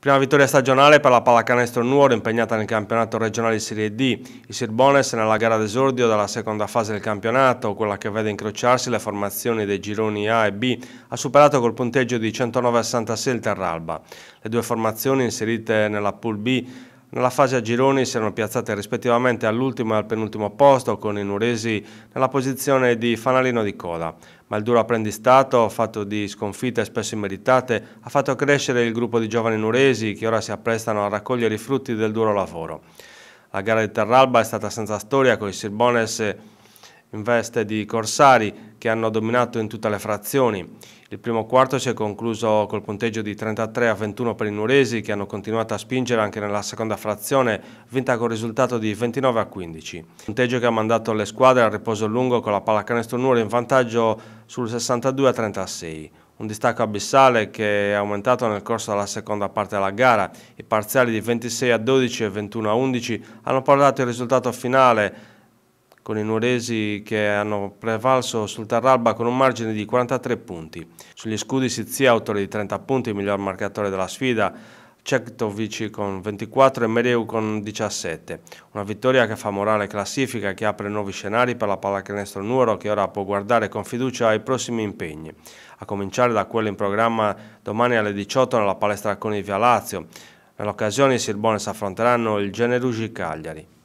Prima vittoria stagionale per la pallacanestro Nuoro impegnata nel campionato regionale Serie D. I Sirbones nella gara d'esordio della seconda fase del campionato, quella che vede incrociarsi le formazioni dei gironi A e B, ha superato col punteggio di 109 a 66 il Terralba. Le due formazioni inserite nella Pool B nella fase a gironi si erano piazzate rispettivamente all'ultimo e al penultimo posto con i nuresi nella posizione di fanalino di coda, ma il duro apprendistato, fatto di sconfitte spesso immeritate, ha fatto crescere il gruppo di giovani nuresi che ora si apprestano a raccogliere i frutti del duro lavoro. La gara di Terralba è stata senza storia con i Sirbones in veste di corsari che hanno dominato in tutte le frazioni. Il primo quarto si è concluso col punteggio di 33 a 21 per i nuresi che hanno continuato a spingere anche nella seconda frazione, vinta col risultato di 29 a 15. Punteggio che ha mandato le squadre al riposo lungo con la pallacanestro Nure in vantaggio sul 62 a 36 un distacco abissale che è aumentato nel corso della seconda parte della gara. I parziali di 26 a 12 e 21 a 11 hanno portato il risultato finale con i nuoresi che hanno prevalso sul Taralba con un margine di 43 punti. Sugli scudi Sizia, autore di 30 punti, il miglior marcatore della sfida, Cektovic con 24 e Mereu con 17. Una vittoria che fa morale classifica e che apre nuovi scenari per la pallacanestro Nuoro che ora può guardare con fiducia ai prossimi impegni, a cominciare da quello in programma domani alle 18 nella palestra Via Lazio. Nell'occasione i Sirbone si affronteranno il Generugi Cagliari.